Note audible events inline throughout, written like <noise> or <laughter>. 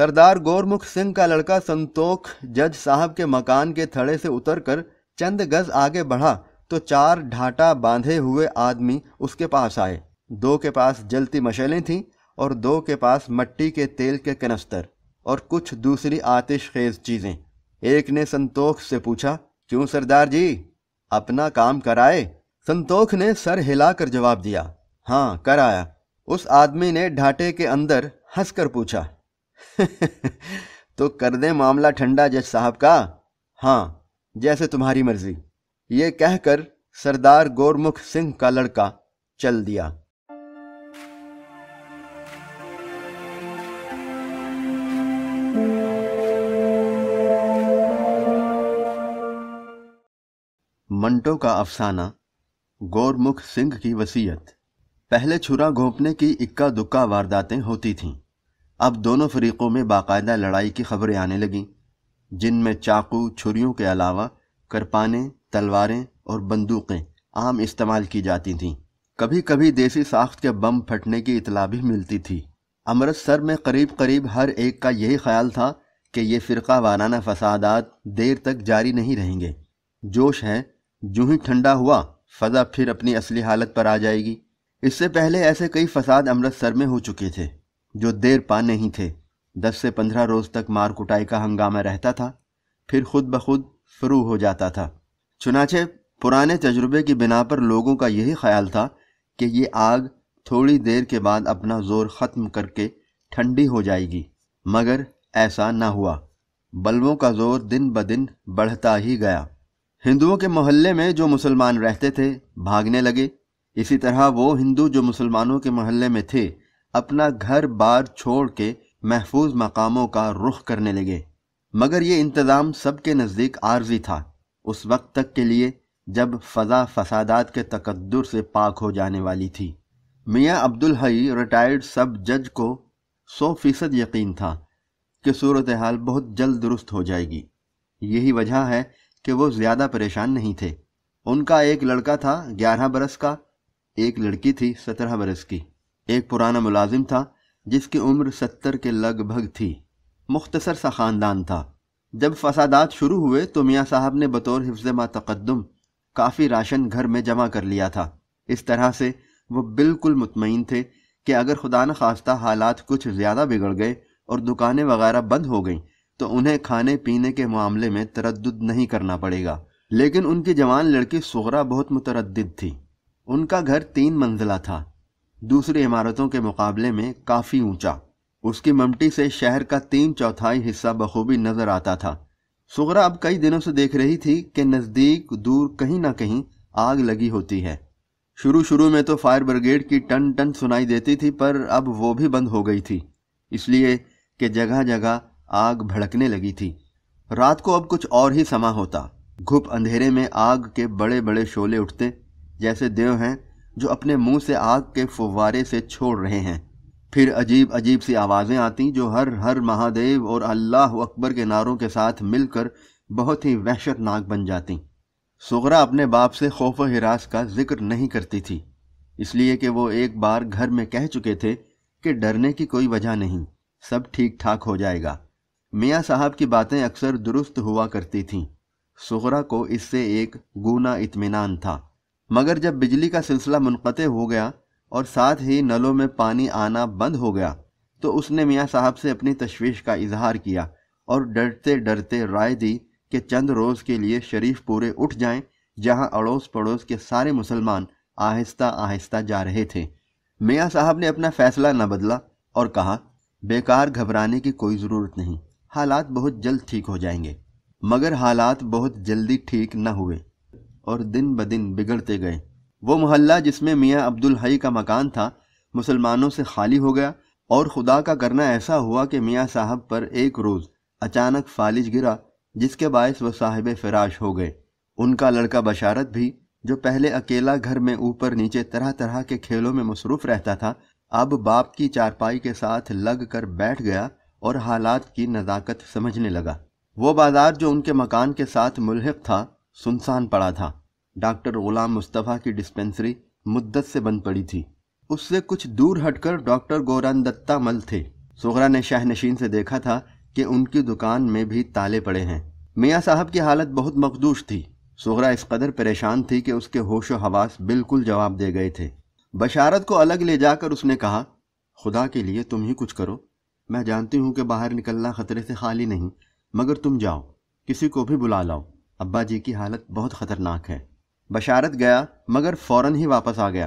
सरदार गोरमुख सिंह का लड़का संतोख जज साहब के मकान के थड़े से उतरकर चंद गज आगे बढ़ा तो चार ढाटा बांधे हुए आदमी उसके पास आए दो के पास जलती मशेलें थीं और दो के पास मट्टी के तेल के कनस्तर और कुछ दूसरी आतिश खेज चीज़ें एक ने संतोख से पूछा क्यों सरदार जी अपना काम कराए संतोख ने सर हिलाकर जवाब दिया हाँ कराया उस आदमी ने ढाटे के अंदर हंसकर पूछा <laughs> तो कर दे मामला ठंडा जज साहब का हाँ जैसे तुम्हारी मर्जी ये कहकर सरदार गोरमुख सिंह का लड़का चल दिया मंटो का अफसाना गोरमुख सिंह की वसीयत पहले छुरा घोंपने की इक्का दुक्का वारदातें होती थीं अब दोनों फरीकों में बाकायदा लड़ाई की खबरें आने लगीं जिनमें चाकू छुरियों के अलावा करपाने तलवारें और बंदूकें आम इस्तेमाल की जाती थीं कभी कभी देसी साख्त के बम फटने की इतला भी मिलती थी अमृतसर में करीब करीब हर एक का यही ख्याल था कि ये फ़िरका वाराना फसादात देर तक जारी नहीं रहेंगे जोश है जो ही ठंडा हुआ फ़जा फिर अपनी असली हालत पर आ जाएगी इससे पहले ऐसे कई फसाद अमृतसर में हो चुके थे जो देर पा नहीं थे दस से पंद्रह रोज तक मार कुटाई का हंगामा रहता था फिर खुद ब खुद शुरू हो जाता था चुनाचे पुराने तजुर्बे की बिना पर लोगों का यही ख्याल था कि ये आग थोड़ी देर के बाद अपना जोर ख़त्म करके ठंडी हो जाएगी मगर ऐसा ना हुआ बल्बों का जोर दिन ब दिन बढ़ता ही गया हिंदुओं के मोहल्ले में जो मुसलमान रहते थे भागने लगे इसी तरह वो हिंदू जो मुसलमानों के मोहल्ले में थे अपना घर बार छोड़ के महफूज मकामों का रुख करने लगे मगर ये इंतज़ाम सबके नज़दीक आर्जी था उस वक्त तक के लिए जब फ़जा फसादात के तकद्दर से पाक हो जाने वाली थी मियाँ अब्दुल हई रिटायर्ड सब जज को सौ फीसद यकीन था कि सूरत हाल बहुत जल्द दुरुस्त हो जाएगी यही वजह है कि वो ज़्यादा परेशान नहीं थे उनका एक लड़का था ग्यारह बरस का एक लड़की थी सत्रह बरस की एक पुराना मुलाजिम था जिसकी उम्र सत्तर के लगभग थी मुख्तसर सा ख़ानदान था जब फसादात शुरू हुए तो मियाँ साहब ने बतौर हिफ्ज तकदम काफ़ी राशन घर में जमा कर लिया था इस तरह से वो बिल्कुल मुतमिन थे कि अगर खुदा न खास्ता हालात कुछ ज़्यादा बिगड़ गए और दुकानें वगैरह बंद हो गईं तो उन्हें खाने पीने के मामले में तरद नहीं करना पड़ेगा लेकिन उनकी जवान लड़की सुगरा बहुत मुतरद थी उनका घर तीन मंजिला था दूसरी इमारतों के मुकाबले में काफ़ी ऊंचा उसकी ममटी से शहर का तीन चौथाई हिस्सा बखूबी नज़र आता था सुगरा अब कई दिनों से देख रही थी कि नज़दीक दूर कहीं ना कहीं आग लगी होती है शुरू शुरू में तो फायर ब्रिगेड की टन टन सुनाई देती थी पर अब वो भी बंद हो गई थी इसलिए कि जगह जगह आग भड़कने लगी थी रात को अब कुछ और ही समा होता घुप अंधेरे में आग के बड़े बड़े शोले उठते जैसे देव हैं जो अपने मुंह से आग के फुवारे से छोड़ रहे हैं फिर अजीब अजीब सी आवाज़ें आती जो हर हर महादेव और अल्लाह अकबर के नारों के साथ मिलकर बहुत ही वहशतनाक बन जाती सुगरा अपने बाप से खौफ हिरास का जिक्र नहीं करती थी इसलिए कि वो एक बार घर में कह चुके थे कि डरने की कोई वजह नहीं सब ठीक ठाक हो जाएगा मियाँ साहब की बातें अक्सर दुरुस्त हुआ करती थीं सुगरा को इससे एक गुना इतमान था मगर जब बिजली का सिलसिला मुनक़ हो गया और साथ ही नलों में पानी आना बंद हो गया तो उसने मियाँ साहब से अपनी तशवीश का इजहार किया और डरते डरते राय दी कि चंद रोज़ के लिए शरीफ पूरे उठ जाएं जहां अड़ोस पड़ोस के सारे मुसलमान आहिस्ता आहिस्ता जा रहे थे मियाँ साहब ने अपना फ़ैसला न बदला और कहा बेकार घबराने की कोई ज़रूरत नहीं हालात बहुत जल्द ठीक हो जाएंगे मगर हालात बहुत जल्दी ठीक न हुए और दिन ब दिन बिगड़ते गए वो मोहल्ला जिसमें मियाँ अब्दुल हई का मकान था मुसलमानों से खाली हो गया और खुदा का करना ऐसा हुआ कि मियाँ साहब पर एक रोज़ अचानक फालिज गिरा जिसके बायस वह साहिब फराश हो गए उनका लड़का बशारत भी जो पहले अकेला घर में ऊपर नीचे तरह तरह के खेलों में मसरूफ़ रहता था अब बाप की चारपाई के साथ लग कर बैठ गया और हालात की नज़ाकत समझने लगा वो बाजार जो उनके मकान के साथ मुलहक था सुनसान पड़ा था डॉक्टर ग़ुलाम मुस्तफ़ा की डिस्पेंसरी मुद्दत से बंद पड़ी थी उससे कुछ दूर हटकर डॉक्टर गौरान दत्ता मल थे सोगरा ने शाह से देखा था कि उनकी दुकान में भी ताले पड़े हैं मियाँ साहब की हालत बहुत मखदूश थी सोगरा इस कदर परेशान थी कि उसके होश हवास बिल्कुल जवाब दे गए थे बशारत को अलग ले जाकर उसने कहा खुदा के लिए तुम ही कुछ करो मैं जानती हूँ कि बाहर निकलना ख़तरे से खाली नहीं मगर तुम जाओ किसी को भी बुला लाओ अब्बा जी की हालत बहुत ख़तरनाक है बशारत गया मगर फौरन ही वापस आ गया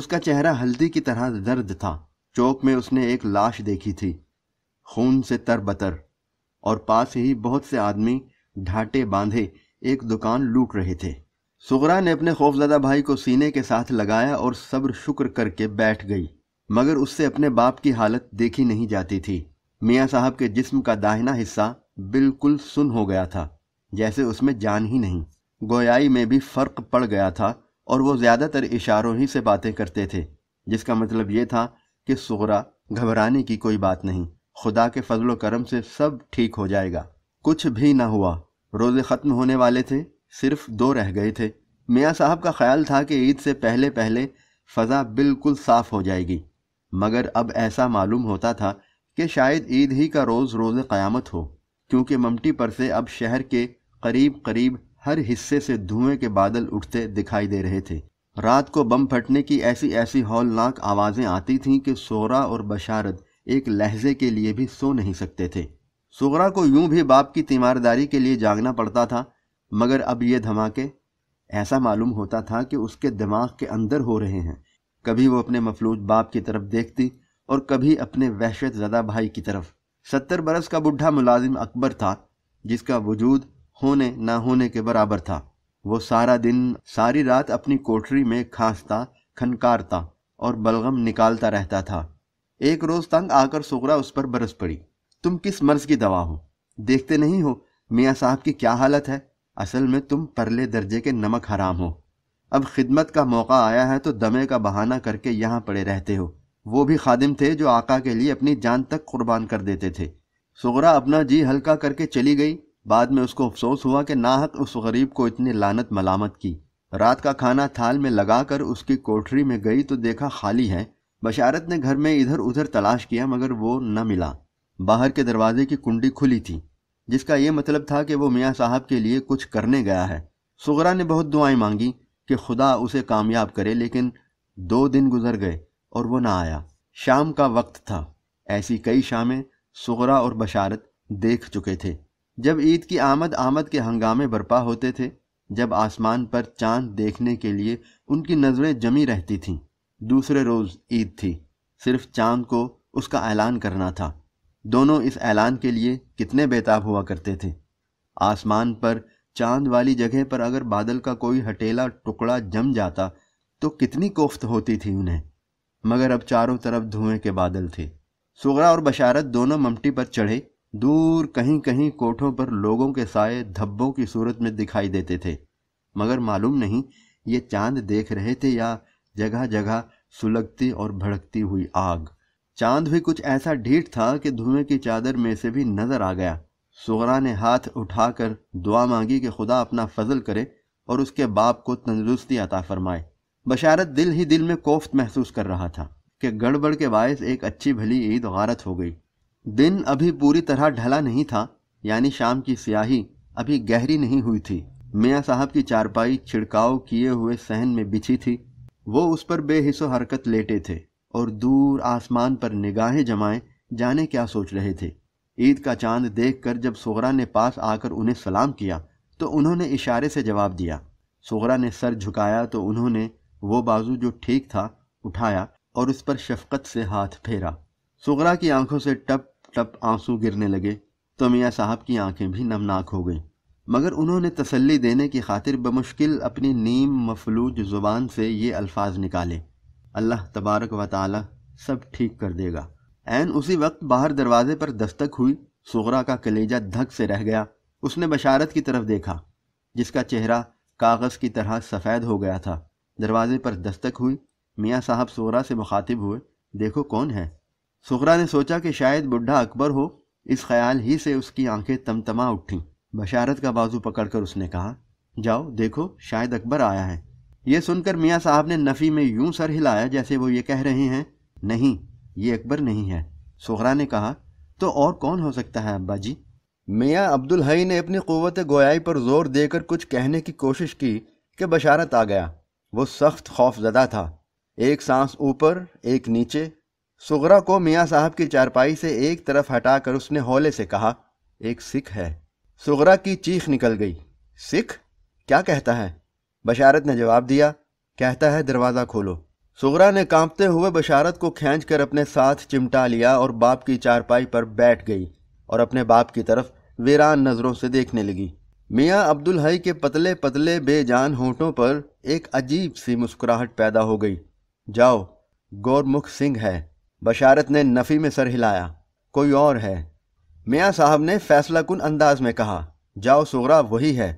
उसका चेहरा हल्दी की तरह दर्द था चौक में उसने एक लाश देखी थी खून से तर बतर और पास ही बहुत से आदमी ढाटे बांधे एक दुकान लूट रहे थे सुगरा ने अपने खौफजदा भाई को सीने के साथ लगाया और सब्र शुक्र करके बैठ गई मगर उससे अपने बाप की हालत देखी नहीं जाती थी मियाँ साहब के जिस्म का दाहिना हिस्सा बिल्कुल सुन हो गया था जैसे उसमें जान ही नहीं गोयाई में भी फ़र्क पड़ गया था और वो ज़्यादातर इशारों ही से बातें करते थे जिसका मतलब ये था कि सुगरा घबराने की कोई बात नहीं खुदा के फजल करम से सब ठीक हो जाएगा कुछ भी ना हुआ रोज़े ख़त्म होने वाले थे सिर्फ दो रह गए थे मियाँ साहब का ख्याल था कि ईद से पहले पहले फ़जा बिल्कुल साफ़ हो जाएगी मगर अब ऐसा मालूम होता था कि शायद ईद ही का रोज़ रोज़ क़्यामत हो क्योंकि ममटी पर से अब शहर के करीब करीब हर हिस्से से धुएं के बादल उठते दिखाई दे रहे थे रात को बम फटने की ऐसी ऐसी हौलनाक आवाज़ें आती थीं कि सोरा और बशारत एक लहजे के लिए भी सो नहीं सकते थे सोरा को यूं भी बाप की तीमारदारी के लिए जागना पड़ता था मगर अब ये धमाके ऐसा मालूम होता था कि उसके दिमाग के अंदर हो रहे हैं कभी वो अपने मफलूज बाप की तरफ देखती और कभी अपने वहशत ज़दा भाई की तरफ सत्तर बरस का बुढ़ा मुलाजिम अकबर था जिसका वजूद होने ना होने के बराबर था वो सारा दिन सारी रात अपनी कोठरी में खांसता खनकारता और बलगम निकालता रहता था एक रोज तंग आकर सुगरा उस पर बरस पड़ी तुम किस मर्ज की दवा हो देखते नहीं हो मियाँ साहब की क्या हालत है असल में तुम परले दर्जे के नमक हराम हो अब खिदमत का मौका आया है तो दमे का बहाना करके यहाँ पड़े रहते हो वो भी खादिम थे जो आका के लिए अपनी जान तक कुर्बान कर देते थे सुगरा अपना जी हल्का करके चली गई बाद में उसको अफसोस हुआ कि नाहक उस गरीब को इतनी लानत मलामत की रात का खाना थाल में लगाकर उसकी कोठरी में गई तो देखा खाली है बशारत ने घर में इधर उधर तलाश किया मगर वो न मिला बाहर के दरवाजे की कुंडी खुली थी जिसका ये मतलब था कि वो मियाँ साहब के लिए कुछ करने गया है सुगरा ने बहुत दुआएं मांगी कि खुदा उसे कामयाब करे लेकिन दो दिन गुजर गए और वो ना आया शाम का वक्त था ऐसी कई शामें सुगरा और बशारत देख चुके थे जब ईद की आमद आमद के हंगामे बरपा होते थे जब आसमान पर चांद देखने के लिए उनकी नज़रें जमी रहती थीं दूसरे रोज़ ईद थी सिर्फ चांद को उसका ऐलान करना था दोनों इस ऐलान के लिए कितने बेताब हुआ करते थे आसमान पर चांद वाली जगह पर अगर बादल का कोई हटेला टुकड़ा जम जाता तो कितनी कोफ्त होती थी उन्हें मगर अब चारों तरफ धुएं के बादल थे सुगरा और बशारत दोनों ममटी पर चढ़े दूर कहीं कहीं कोठों पर लोगों के साए धब्बों की सूरत में दिखाई देते थे मगर मालूम नहीं ये चांद देख रहे थे या जगह जगह सुलगती और भड़कती हुई आग चांद भी कुछ ऐसा ढीठ था कि धुएं की चादर में से भी नजर आ गया सोहरा ने हाथ उठाकर दुआ मांगी कि खुदा अपना फजल करे और उसके बाप को तंदुरुस्ती अता फरमाए बशारत दिल ही दिल में कोफ्त महसूस कर रहा था कि गड़बड़ के बायस एक अच्छी भली ईद गारत हो गई दिन अभी पूरी तरह ढला नहीं था यानी शाम की स्याही अभी गहरी नहीं हुई थी मियाँ साहब की चारपाई छिड़काव किए हुए सहन में बिछी थी वो उस पर बेहिसो हरकत लेटे थे और दूर आसमान पर निगाहें जमाए जाने क्या सोच रहे थे ईद का चांद देखकर जब सोहरा ने पास आकर उन्हें सलाम किया तो उन्होंने इशारे से जवाब दिया सोहरा ने सर झुकाया तो उन्होंने वो बाजू जो ठीक था उठाया और उस पर शफकत से हाथ फेरा सोहरा की आंखों से टप तब आंसू गिरने लगे तो मियाँ साहब की आंखें भी नमनाक हो गईं मगर उन्होंने तसल्ली देने की खातिर बमुश्किल अपनी नीम मफलूज ज़ुबान से ये अल्फाज निकाले अल्लाह तबारक व ताली सब ठीक कर देगा एन उसी वक्त बाहर दरवाजे पर दस्तक हुई सुगरा का कलेजा धक से रह गया उसने बशारत की तरफ देखा जिसका चेहरा कागज़ की तरह सफ़ेद हो गया था दरवाजे पर दस्तक हुई मियाँ साहब सोरा से मुखातिब हुए देखो कौन है सुगरा ने सोचा कि शायद बुढ़ा अकबर हो इस ख्याल ही से उसकी आंखें तमतमा उठी बशारत का बाजू पकड़कर उसने कहा जाओ देखो शायद अकबर आया है यह सुनकर मियाँ साहब ने नफ़ी में यूं सर हिलाया जैसे वो ये कह रहे हैं नहीं ये अकबर नहीं है सुखरा ने कहा तो और कौन हो सकता है अब्बा जी मियाँ अब्दुल हई ने अपनी क़वत गोयाई पर जोर देकर कुछ कहने की कोशिश की कि बशारत आ गया वो सख्त खौफजदा था एक सांस ऊपर एक नीचे सुगरा को मियाँ साहब की चारपाई से एक तरफ हटाकर उसने हौले से कहा एक सिख है सुगरा की चीख निकल गई सिख क्या कहता है बशारत ने जवाब दिया कहता है दरवाज़ा खोलो सुगरा ने कांपते हुए बशारत को खींच कर अपने साथ चिमटा लिया और बाप की चारपाई पर बैठ गई और अपने बाप की तरफ वीरान नज़रों से देखने लगी मियाँ अब्दुल हई के पतले पतले बेजान होठों पर एक अजीब सी मुस्कुराहट पैदा हो गई जाओ गौरमुख सिंह है बशारत ने नफ़ी में सर हिलाया कोई और है मियाँ साहब ने फैसला कन अंदाज में कहा जाओ सुगरा वही है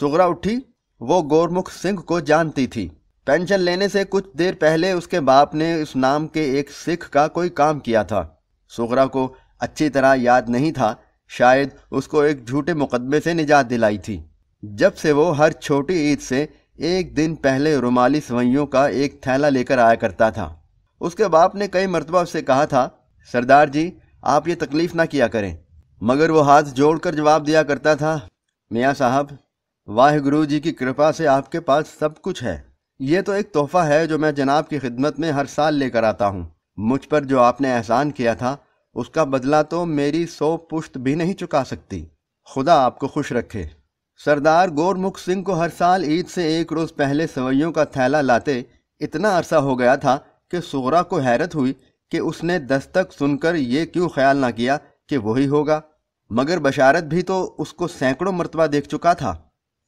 सुगरा उठी वो गोरमुख सिंह को जानती थी पेंशन लेने से कुछ देर पहले उसके बाप ने उस नाम के एक सिख का कोई काम किया था सुगरा को अच्छी तरह याद नहीं था शायद उसको एक झूठे मुकदमे से निजात दिलाई थी जब से वो हर छोटी ईद से एक दिन पहले रुमाली सवैयों का एक थैला लेकर आया करता था उसके बाप ने कई मरतबा उससे कहा था सरदार जी आप ये तकलीफ़ ना किया करें मगर वो हाथ जोड़कर जवाब दिया करता था मियाँ साहब वाह गुरु जी की कृपा से आपके पास सब कुछ है ये तो एक तोहफ़ा है जो मैं जनाब की खिदमत में हर साल लेकर आता हूँ मुझ पर जो आपने एहसान किया था उसका बदला तो मेरी सौ पुश्त भी नहीं चुका सकती खुदा आपको खुश रखे सरदार गोरमुख सिंह को हर साल ईद से एक रोज़ पहले सवैयों का थैला लाते इतना अरसा हो गया था कि सोरा को हैरत हुई कि उसने दस्तक सुनकर ये क्यों ख्याल ना किया कि वही होगा मगर बशारत भी तो उसको सैकड़ों मरतबा देख चुका था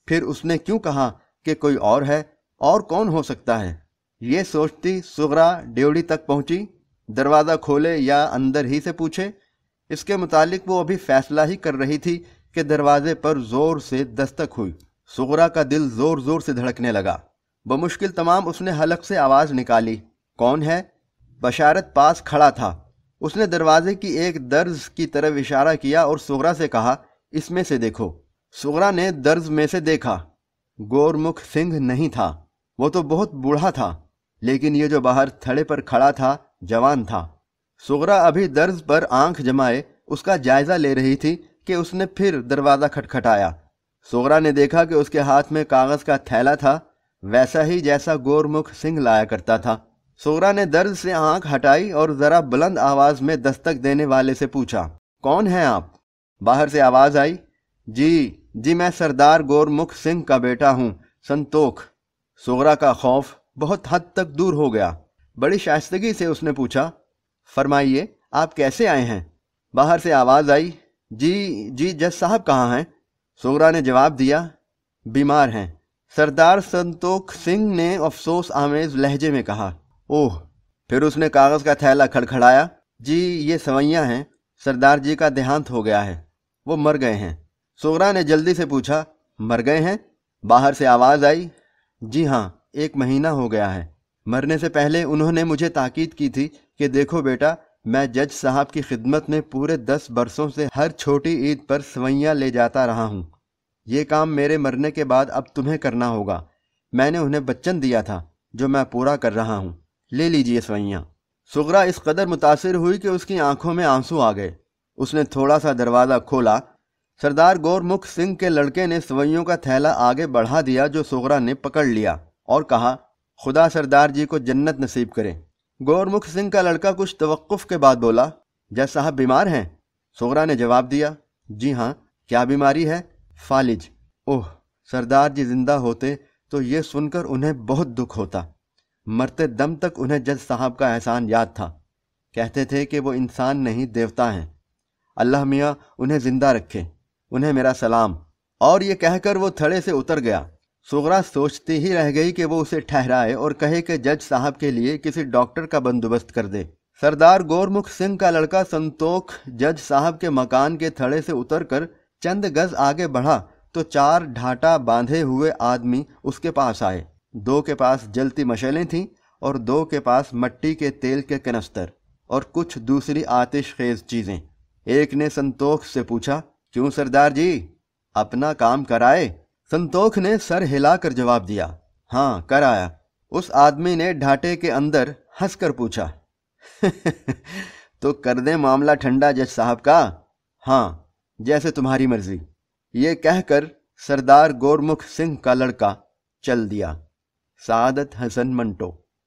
फिर उसने क्यों कहा कि कोई और है और कौन हो सकता है ये सोचती सुगरा ड्योड़ी तक पहुंची दरवाज़ा खोले या अंदर ही से पूछे इसके मुतालिक वो अभी फैसला ही कर रही थी कि दरवाजे पर ज़ोर से दस्तक हुई सुगरा का दिल ज़ोर ज़ोर से धड़कने लगा बमुश्किल तमाम उसने हलक से आवाज़ निकाली कौन है बशारत पास खड़ा था उसने दरवाजे की एक दर्ज की तरफ इशारा किया और सुगरा से कहा इसमें से देखो सुगरा ने दर्ज में से देखा गोरमुख सिंह नहीं था वो तो बहुत बूढ़ा था लेकिन ये जो बाहर थड़े पर खड़ा था जवान था सुगरा अभी दर्ज पर आंख जमाए उसका जायजा ले रही थी कि उसने फिर दरवाज़ा खटखटाया सुगरा ने देखा कि उसके हाथ में कागज़ का थैला था वैसा ही जैसा गोरमुख सिंह लाया करता था सोरा ने दर्द से आंख हटाई और जरा बुलंद आवाज में दस्तक देने वाले से पूछा कौन है आप बाहर से आवाज आई जी जी मैं सरदार गोरमुख सिंह का बेटा हूँ संतोख सोरा का खौफ बहुत हद तक दूर हो गया बड़ी शाइस्तगी से उसने पूछा फरमाइए आप कैसे आए हैं बाहर से आवाज़ आई जी जी जज साहब कहाँ हैं सोगरा ने जवाब दिया बीमार हैं सरदार संतोख सिंह ने अफसोस आमेज लहजे में कहा ओह फिर उसने कागज़ का थैला खड़खड़ाया जी ये सवैया हैं सरदार जी का देहांत हो गया है वो मर गए हैं सोगरा ने जल्दी से पूछा मर गए हैं बाहर से आवाज़ आई जी हाँ एक महीना हो गया है मरने से पहले उन्होंने मुझे ताकीद की थी कि देखो बेटा मैं जज साहब की खिदमत में पूरे दस बरसों से हर छोटी ईद पर सवैया ले जाता रहा हूँ ये काम मेरे मरने के बाद अब तुम्हें करना होगा मैंने उन्हें बच्चन दिया था जो मैं पूरा कर रहा हूँ ले लीजिए सवैयाँ सुगरा इस कदर मुतासर हुई कि उसकी आंखों में आंसू आ गए उसने थोड़ा सा दरवाज़ा खोला सरदार गौरमुख सिंह के लड़के ने सवैयों का थैला आगे बढ़ा दिया जो सुगरा ने पकड़ लिया और कहा खुदा सरदार जी को जन्नत नसीब करें गौरमुख सिंह का लड़का कुछ तवक्फ़ के बाद बोला जय साहब बीमार हैं सोगरा ने जवाब दिया जी हाँ क्या बीमारी है फालिज ओह सरदार जी जिंदा होते तो ये सुनकर उन्हें बहुत दुख होता मरते दम तक उन्हें जज साहब का एहसान याद था कहते थे कि वो इंसान नहीं देवता हैं अल्लाह मियाँ उन्हें ज़िंदा रखे उन्हें मेरा सलाम और ये कहकर वो थड़े से उतर गया सुगरा सोचती ही रह गई कि वो उसे ठहराए और कहे कि जज साहब के लिए किसी डॉक्टर का बंदोबस्त कर दे सरदार गोरमुख सिंह का लड़का संतोख जज साहब के मकान के थड़े से उतर कर चंद गज आगे बढ़ा तो चार ढाटा बांधे हुए आदमी उसके पास आए दो के पास जलती मशालें थीं और दो के पास मट्टी के तेल के कनस्तर और कुछ दूसरी आतिश खेज चीज़ें एक ने संतोख से पूछा क्यों सरदार जी अपना काम कराए संतोख ने सर हिलाकर जवाब दिया हाँ कराया उस आदमी ने ढाटे के अंदर हंसकर पूछा तो कर दें मामला ठंडा जज साहब का हाँ जैसे तुम्हारी मर्जी ये कहकर सरदार गोरमुख सिंह का लड़का चल दिया सादत हसन मंटो